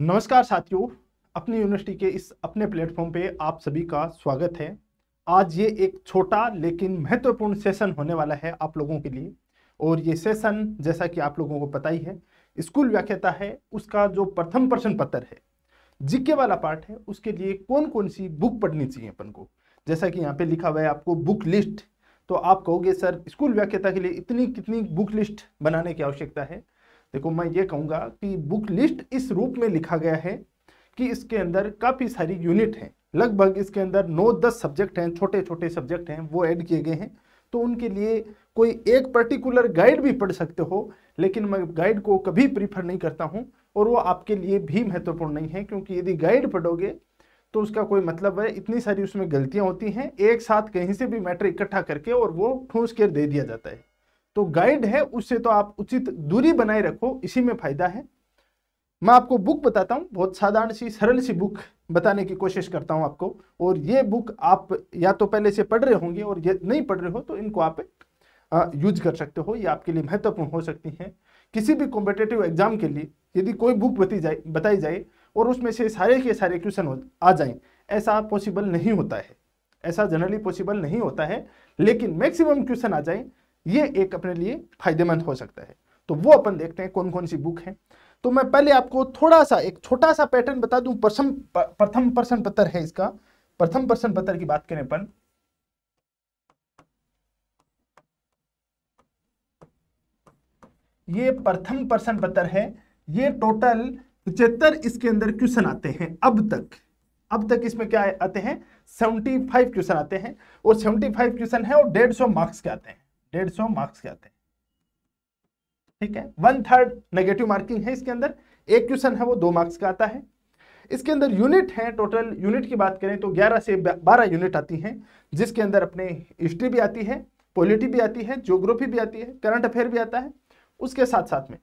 नमस्कार साथियों अपनी यूनिवर्सिटी के इस अपने प्लेटफॉर्म पे आप सभी का स्वागत है आज ये एक छोटा लेकिन महत्वपूर्ण सेशन होने वाला है आप लोगों के लिए और ये सेशन जैसा कि आप लोगों को पता ही है स्कूल व्याख्याता है उसका जो प्रथम प्रश्न पत्र है जिक्के वाला पार्ट है उसके लिए कौन कौन सी बुक पढ़नी चाहिए अपन को जैसा कि यहाँ पे लिखा हुआ है आपको बुक लिस्ट तो आप कहोगे सर स्कूल व्याख्याता के लिए इतनी कितनी बुक लिस्ट बनाने की आवश्यकता है देखो मैं ये कहूँगा कि बुक लिस्ट इस रूप में लिखा गया है कि इसके अंदर काफ़ी सारी यूनिट हैं लगभग इसके अंदर नौ दस सब्जेक्ट हैं छोटे छोटे सब्जेक्ट हैं वो ऐड किए गए हैं तो उनके लिए कोई एक पर्टिकुलर गाइड भी पढ़ सकते हो लेकिन मैं गाइड को कभी प्रीफर नहीं करता हूँ और वो आपके लिए भी महत्वपूर्ण नहीं है क्योंकि यदि गाइड पढ़ोगे तो उसका कोई मतलब है इतनी सारी उसमें गलतियाँ होती हैं एक साथ कहीं से भी मैटर इकट्ठा करके और वो ठूस के दे दिया जाता है तो गाइड है उससे तो आप उचित दूरी बनाए रखो इसी में फायदा है मैं आपको बुक बताता हूँ बहुत साधारण सी सरल सी बुक बताने की कोशिश करता हूँ आपको और ये बुक आप या तो पहले से पढ़ रहे होंगे और ये नहीं पढ़ रहे हो तो इनको आप यूज कर सकते हो ये आपके लिए महत्वपूर्ण हो सकती हैं किसी भी कॉम्पिटेटिव एग्जाम के लिए यदि कोई बुक बती जाए बताई जाए और उसमें से सारे के सारे क्वेश्चन आ जाए ऐसा पॉसिबल नहीं होता है ऐसा जनरली पॉसिबल नहीं होता है लेकिन मैक्सिमम क्वेश्चन आ जाए ये एक अपने लिए फायदेमंद हो सकता है तो वो अपन देखते हैं कौन कौन सी बुक है तो मैं पहले आपको थोड़ा सा एक छोटा सा पैटर्न बता दूं प्रथम प्रथम पर्सन पत्थर है इसका प्रथम पर्सन पत्र की बात करें अपन ये प्रथम पर्सन पत्थर है ये टोटल पचहत्तर इसके अंदर क्वेश्चन आते हैं अब तक अब तक इसमें क्या आते हैं 75 क्वेश्चन आते हैं और 75 क्वेश्चन है और 150 मार्क्स के आते हैं डेढ़ सौ मार्क्स के आते हैं ठीक है वन थर्ड नेगेटिव मार्किंग है इसके अंदर एक क्वेश्चन है वो दो मार्क्स का आता है इसके अंदर यूनिट है टोटल यूनिट की बात करें तो 11 से 12 यूनिट आती हैं जिसके अंदर अपने हिस्ट्री भी आती है पॉलिटी भी आती है ज्योग्राफी भी आती है करंट अफेयर भी आता है उसके साथ साथ में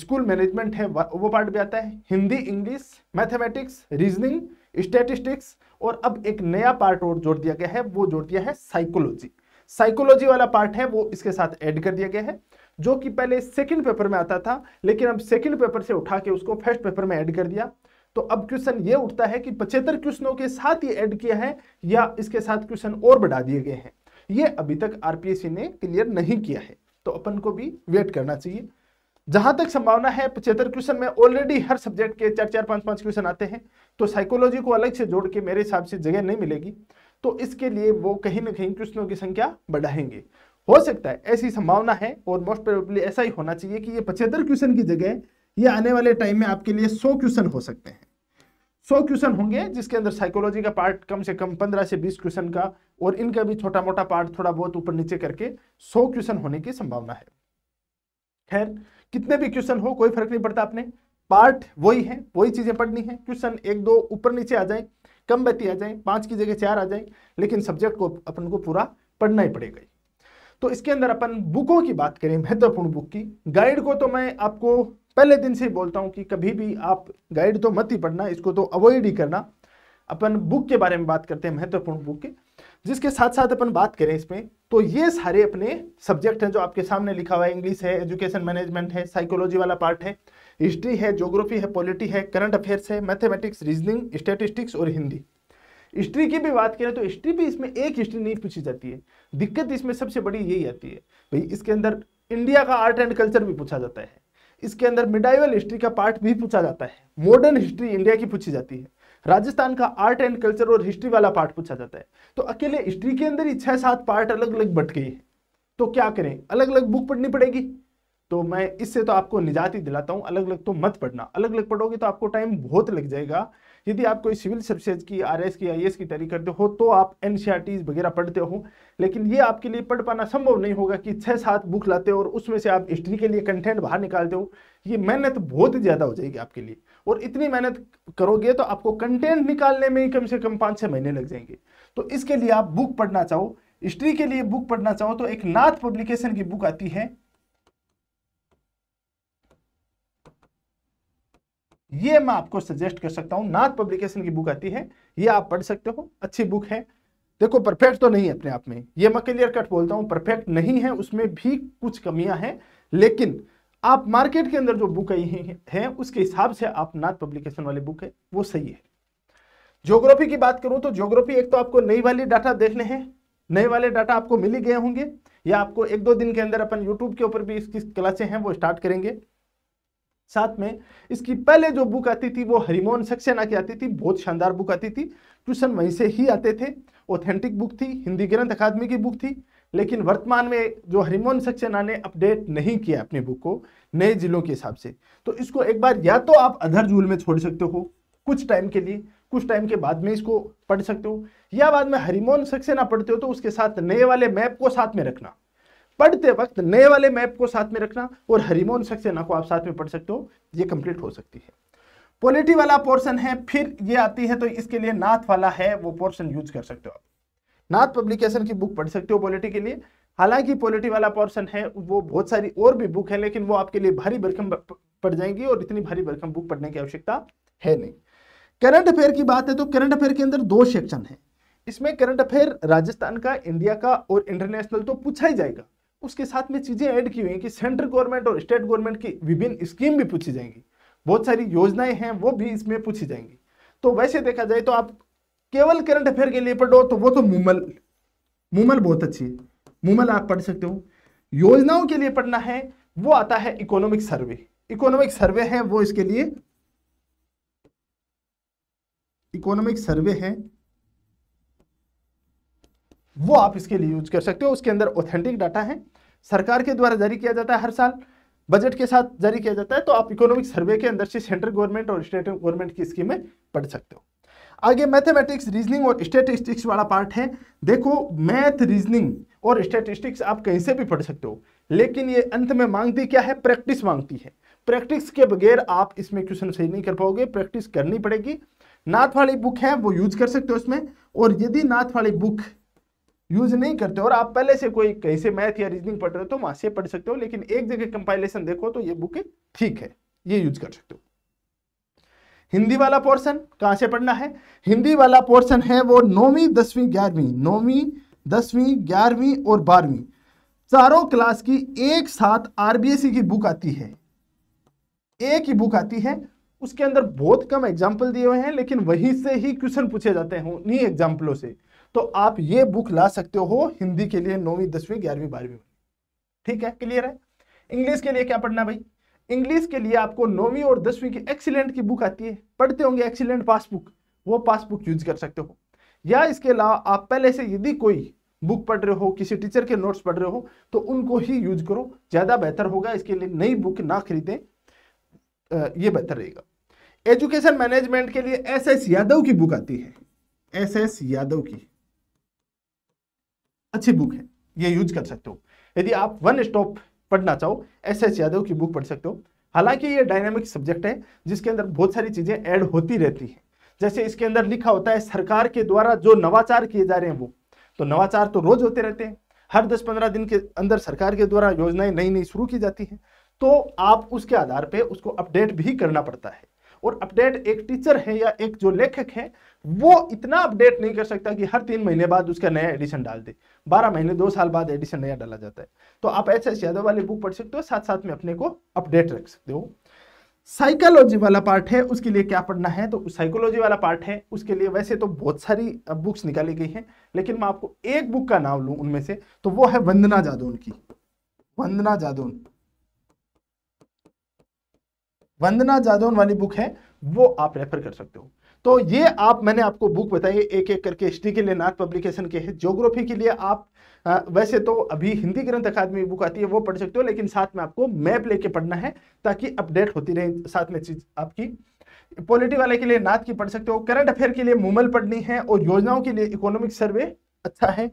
स्कूल मैनेजमेंट है वो पार्ट भी आता है Hindi English mathematics reasoning statistics और अब एक नया पार्ट और जोड़ दिया गया है वो जोड़ दिया है साइकोलॉजी साइकोलॉजी वाला पार्ट है वो इसके साथ ऐड कर दिया गया है जो कि पहले सेकंड पेपर में आता था लेकिन अब सेकंड पेपर से उठा के उसको फर्स्ट पेपर में ऐड कर दिया तो अब क्वेश्चन ये उठता है कि पचहत्तर क्वेश्चनों के साथ ये ऐड किया है या इसके साथ क्वेश्चन और बढ़ा दिए गए हैं ये अभी तक आरपीएससी ने क्लियर नहीं किया है तो अपन को भी वेट करना चाहिए जहां तक संभावना है पचहत्तर क्वेश्चन में ऑलरेडी हर सब्जेक्ट के चार चार पांच पांच क्वेश्चन आते हैं तो साइकोलॉजी को अलग से जोड़ के मेरे हिसाब से जगह नहीं मिलेगी तो इसके लिए वो कहीं ना कहीं कृष्णों की संख्या बढ़ाएंगे हो सकता है ऐसी संभावना है और मोस्ट प्रोबेबली ऐसा ही होना चाहिए कि ये पचहत्तर क्वेश्चन की जगह ये आने वाले टाइम में आपके लिए सौ क्वेश्चन हो सकते हैं सौ क्वेश्चन होंगे जिसके अंदर साइकोलॉजी का पार्ट कम से कम पंद्रह से बीस क्वेश्चन का और इनका भी छोटा मोटा पार्ट थोड़ा बहुत ऊपर नीचे करके सौ क्वेश्चन होने की संभावना है खैर कितने भी क्वेश्चन हो कोई फर्क नहीं पड़ता आपने पार्ट वही है वही चीजें पढ़नी है क्वेश्चन एक दो ऊपर नीचे आ जाए कम बत्ती आ जाए पाँच की जगह चार आ जाए लेकिन सब्जेक्ट को अपन को पूरा पढ़ना ही पड़ेगा तो इसके अंदर अपन बुकों की बात करें महत्वपूर्ण बुक की गाइड को तो मैं आपको पहले दिन से ही बोलता हूँ कि कभी भी आप गाइड तो मत ही पढ़ना इसको तो अवॉइड ही करना अपन बुक के बारे में बात करते हैं महत्वपूर्ण बुक के जिसके साथ साथ अपन बात करें इसमें तो ये सारे अपने सब्जेक्ट हैं जो आपके सामने लिखा हुआ है इंग्लिश है एजुकेशन मैनेजमेंट है साइकोलॉजी वाला पार्ट है हिस्ट्री है ज्योग्राफी है पॉलिटी है करंट अफेयर्स है मैथमेटिक्स रीजनिंग स्टेटिस्टिक्स और हिंदी हिस्ट्री की भी बात करें तो हिस्ट्री भी इसमें एक हिस्ट्री नहीं पूछी जाती है दिक्कत इसमें सबसे बड़ी यही आती है भाई इसके अंदर इंडिया का आर्ट एंड कल्चर भी पूछा जाता है इसके अंदर मिडाइवल हिस्ट्री का पार्ट भी पूछा जाता है मॉडर्न हिस्ट्री इंडिया की पूछी जाती है राजस्थान का आर्ट एंड कल्चर और हिस्ट्री वाला पार्ट पूछा जाता है तो अकेले हिस्ट्री के अंदर ही छह सात पार्ट अलग अलग बट गई तो क्या करें अलग अलग बुक पढ़नी पड़ेगी तो मैं इससे तो आपको निजात ही दिलाता हूं अलग अलग तो मत पढ़ना अलग अलग पढ़ोगे तो आपको टाइम बहुत लग जाएगा यदि आप कोई सिविल सर्विसेज की आर की आई की तैयारी करते हो तो आप एन वगैरह पढ़ते हो लेकिन ये आपके लिए पढ़ पाना संभव नहीं होगा कि छः सात बुक लाते हो और उसमें से आप हिस्ट्री के लिए कंटेंट बाहर निकालते हो ये मेहनत बहुत ज़्यादा हो जाएगी आपके लिए और इतनी मेहनत करोगे तो आपको कंटेंट निकालने में ही कम से कम पाँच छः महीने लग जाएंगे तो इसके लिए आप बुक पढ़ना चाहो हिस्ट्री के लिए बुक पढ़ना चाहो तो एक नाथ पब्लिकेशन की बुक आती है ये मैं आपको सजेस्ट कर सकता हूँ नाथ पब्लिकेशन की बुक आती है ये आप पढ़ सकते हो अच्छी बुक है देखो परफेक्ट तो नहीं है अपने आप में ये मैं क्लियर कट बोलता हूँ परफेक्ट नहीं है उसमें भी कुछ कमियां हैं लेकिन आप मार्केट के अंदर जो बुक आई है, है उसके हिसाब से आप नाथ पब्लिकेशन वाली बुक है वो सही है ज्योग्राफी की बात करूं तो ज्योग्राफी एक तो आपको नई वाली डाटा देखने हैं नए वाले डाटा आपको मिल गए होंगे या आपको एक दो दिन के अंदर अपन यूट्यूब के ऊपर भी इसकी क्लासे हैं वो स्टार्ट करेंगे साथ में इसकी पहले जो बुक आती थी वो हरिमोहन सक्सेना की आती थी बहुत शानदार बुक आती थी ट्यूशन वहीं से ही आते थे ऑथेंटिक बुक थी हिंदी ग्रंथ अकादमी की बुक थी लेकिन वर्तमान में जो हरिमोहन सक्सेना ने अपडेट नहीं किया अपनी बुक को नए जिलों के हिसाब से तो इसको एक बार या तो आप अधर जूल में छोड़ सकते हो कुछ टाइम के लिए कुछ टाइम के बाद में इसको पढ़ सकते हो या बाद में हरिमोहन सक्सेना पढ़ते हो तो उसके साथ नए वाले मैप को साथ में रखना पढ़ते वक्त नए वाले मैप को साथ में रखना और हरिमोहन सक्सेना को आप साथ में पढ़ सकते हो ये कंप्लीट हो सकती है पॉलिटी वाला पोर्शन है फिर ये आती है तो इसके लिए नाथ वाला है वो पोर्शन यूज कर सकते हो आप नाथ पब्लिकेशन की बुक पढ़ सकते हो पॉलिटी के लिए हालांकि पॉलिटी वाला पोर्शन है वो बहुत सारी और भी बुक है लेकिन वो आपके लिए भारी भरकम पड़ जाएंगी और इतनी भारी भरकम बुक पढ़ने की आवश्यकता है नहीं करंट अफेयर की बात है तो करंट अफेयर के अंदर दो सेक्शन है इसमें करंट अफेयर राजस्थान का इंडिया का और इंटरनेशनल तो पूछा ही जाएगा उसके साथ में चीज़ें ऐड की हुई हैं कि सेंट्रल गवर्नमेंट और स्टेट गवर्नमेंट की विभिन्न स्कीम भी पूछी जाएंगी बहुत सारी योजनाएं हैं वो भी इसमें पूछी जाएंगी तो वैसे देखा जाए तो आप केवल करंट अफेयर के लिए पढ़ो तो वो तो मुमल मुमल बहुत अच्छी है मुमल आप पढ़ सकते हो योजनाओं के लिए पढ़ना है वो आता है इकोनॉमिक सर्वे इकोनॉमिक सर्वे है वो इसके लिए इकोनॉमिक सर्वे है वो आप इसके लिए यूज कर सकते हो उसके अंदर ऑथेंटिक डाटा है सरकार के द्वारा जारी किया जाता है हर साल बजट के साथ जारी किया जाता है तो आप इकोनॉमिक सर्वे के अंदर से सेंट्रल गवर्नमेंट और स्टेट गवर्नमेंट की स्कीमें पढ़ सकते हो आगे मैथमेटिक्स रीजनिंग और स्टेटिस्टिक्स वाला पार्ट है देखो मैथ रीजनिंग और स्टेटिस्टिक्स आप कहीं से भी पढ़ सकते हो लेकिन ये अंत में मांगती क्या है प्रैक्टिस मांगती है प्रैक्टिस के बगैर आप इसमें क्वेश्चन सही नहीं कर पाओगे प्रैक्टिस करनी पड़ेगी नाथ वाली बुक है वो यूज कर सकते हो इसमें और यदि नाथ वाली बुक यूज नहीं करते और आप पहले से कोई कैसे मैथ या रीजनिंग पढ़ रहे हो तो वहां से पढ़ सकते हो लेकिन एक जगह कंपाइलेशन देखो तो ये बुक ठीक है ये यूज कर सकते हो हिंदी वाला पोर्शन कहां से पढ़ना है हिंदी वाला पोर्शन है वो नौवीं दसवीं ग्यारहवीं नौवीं दसवीं ग्यारहवीं और बारहवीं चारों क्लास की एक साथ आरबीएसई e की बुक आती है एक ही बुक आती है उसके अंदर बहुत कम एग्जाम्पल दिए हुए हैं लेकिन वहीं से ही क्वेश्चन पूछे जाते हैं उन्हीं एग्जाम्पलों से तो आप ये बुक ला सकते हो हिंदी के लिए नौवीं दसवीं ग्यारहवीं बारहवीं ठीक है क्लियर है इंग्लिश के लिए क्या पढ़ना भाई इंग्लिश के लिए आपको नौवीं और दसवीं की एक्सीलेंट की बुक आती है पढ़ते होंगे एक्सीलेंट पासबुक वो पासबुक यूज कर सकते हो या इसके अलावा आप पहले से यदि कोई बुक पढ़ रहे हो किसी टीचर के नोट्स पढ़ रहे हो तो उनको ही यूज करो ज़्यादा बेहतर होगा इसके लिए नई बुक ना खरीदें ये बेहतर रहेगा एजुकेशन मैनेजमेंट के लिए एस एस यादव की बुक आती है एस एस यादव की अच्छी बुक है ये यूज कर सकते हो यदि आप वन स्टॉप पढ़ना चाहो एस एस यादव की बुक पढ़ सकते हो हालांकि ये डायनामिक सब्जेक्ट है जिसके अंदर बहुत सारी चीज़ें ऐड होती रहती हैं जैसे इसके अंदर लिखा होता है सरकार के द्वारा जो नवाचार किए जा रहे हैं वो तो नवाचार तो रोज होते रहते हैं हर 10-15 दिन के अंदर सरकार के द्वारा योजनाएं नई नई शुरू की जाती हैं तो आप उसके आधार पर उसको अपडेट भी करना पड़ता है और अपडेट एक टीचर है या एक जो लेखक है वो इतना अपडेट नहीं कर सकता कि हर तीन महीने बाद उसका नया एडिशन डाल दे बारह महीने दो साल बाद एडिशन नया डाला जाता है तो आप एच एस यादव वाली बुक पढ़ सकते हो साथ साथ में अपने को अपडेट रख सकते हो साइकोलॉजी वाला पार्ट है उसके लिए क्या पढ़ना है तो साइकोलॉजी वाला पार्ट है उसके लिए वैसे तो बहुत सारी बुक्स निकाली गई हैं लेकिन मैं आपको एक बुक का नाम लूँ उनमें से तो वो है वंदना जादौन की वंदना जादौन वंदना जादौन वाली बुक है वो आप रेफर कर सकते हो तो ये आप मैंने आपको बुक बताई एक एक करके हिस्ट्री के लिए नाथ पब्लिकेशन के है ज्योग्राफी के लिए आप आ, वैसे तो अभी हिंदी ग्रंथ अकादमी बुक आती है वो पढ़ सकते हो लेकिन साथ में आपको मैप लेके पढ़ना है ताकि अपडेट होती रहे साथ में चीज आपकी पॉलिटी वाले के लिए नाथ की पढ़ सकते हो करंट अफेयर के लिए मुमल पढ़नी है और योजनाओं के लिए इकोनॉमिक सर्वे अच्छा है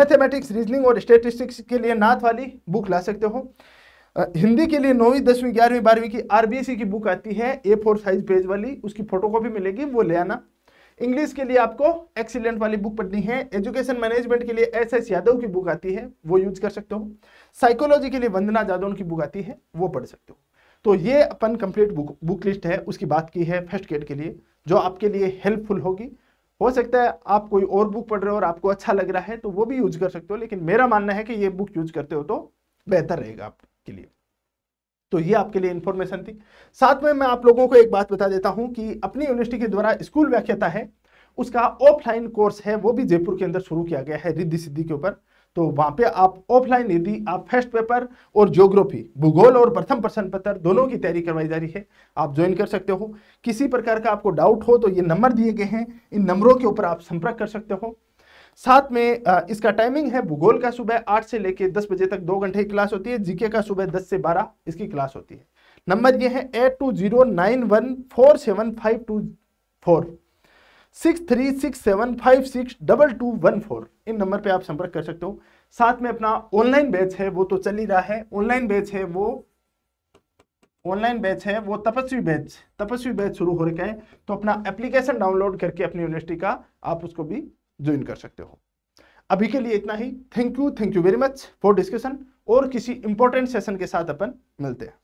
मैथमेटिक्स रीजनिंग और स्टेटिस्टिक्स के लिए नाथ वाली बुक ला सकते हो हिंदी के लिए नौवीं दसवीं ग्यारहवीं बारहवीं की आरबीएससी e की बुक आती है ए फोर साइज पेज वाली उसकी फोटोकॉपी मिलेगी वो ले आना इंग्लिश के लिए आपको एक्सीलेंट वाली बुक पढ़नी है एजुकेशन मैनेजमेंट के लिए एस एस यादव की बुक आती है वो यूज कर सकते हो साइकोलॉजी के लिए वंदना जादव की बुक आती है वो पढ़ सकते हो तो ये अपन कंप्लीट बुक बुक लिस्ट है उसकी बात की है फर्स्ट ग्रेड के लिए जो आपके लिए हेल्पफुल होगी हो सकता है आप कोई और बुक पढ़ रहे हो और आपको अच्छा लग रहा है तो वो भी यूज कर सकते हो लेकिन मेरा मानना है कि ये बुक यूज करते हो तो बेहतर रहेगा आप के लिए तो ये आपके लिए इंफॉर्मेशन थी साथ में मैं आप लोगों को एक बात बता देता हूं कि अपनी यूनिवर्सिटी के द्वारा स्कूल व्याख्याता है उसका ऑफलाइन कोर्स है वो भी जयपुर के अंदर शुरू किया गया है रिद्धि सिद्धि के ऊपर तो वहां पे आप ऑफलाइन यदि आप फर्स्ट पेपर और ज्योग्राफी भूगोल और प्रथम प्रश्न पत्र दोनों की तैयारी करवाई जा रही है आप ज्वाइन कर सकते हो किसी प्रकार का आपको डाउट हो तो ये नंबर दिए गए हैं इन नंबरों के ऊपर आप संपर्क कर सकते हो साथ में इसका टाइमिंग है भूगोल का सुबह आठ से लेकर दस बजे तक दो घंटे की क्लास होती है जीके का सुबह दस से बारह इसकी क्लास होती है नंबर ये है eight two zero nine one four seven five two four six three six seven five six double two one four इन नंबर पे आप संपर्क कर सकते हो साथ में अपना ऑनलाइन बैच है वो तो चल ही रहा है ऑनलाइन बैच है वो ऑनलाइन बैच है वो तपस्वी बैच तपस्वी बैच शुरू हो रखे है तो अपना एप्लीकेशन डाउनलोड करके अपनी यूनिवर्सिटी का आप उसको भी ज्वाइन कर सकते हो अभी के लिए इतना ही thank you thank you very much for discussion और किसी इंपॉर्टेंट सेशन के साथ अपन मिलते हैं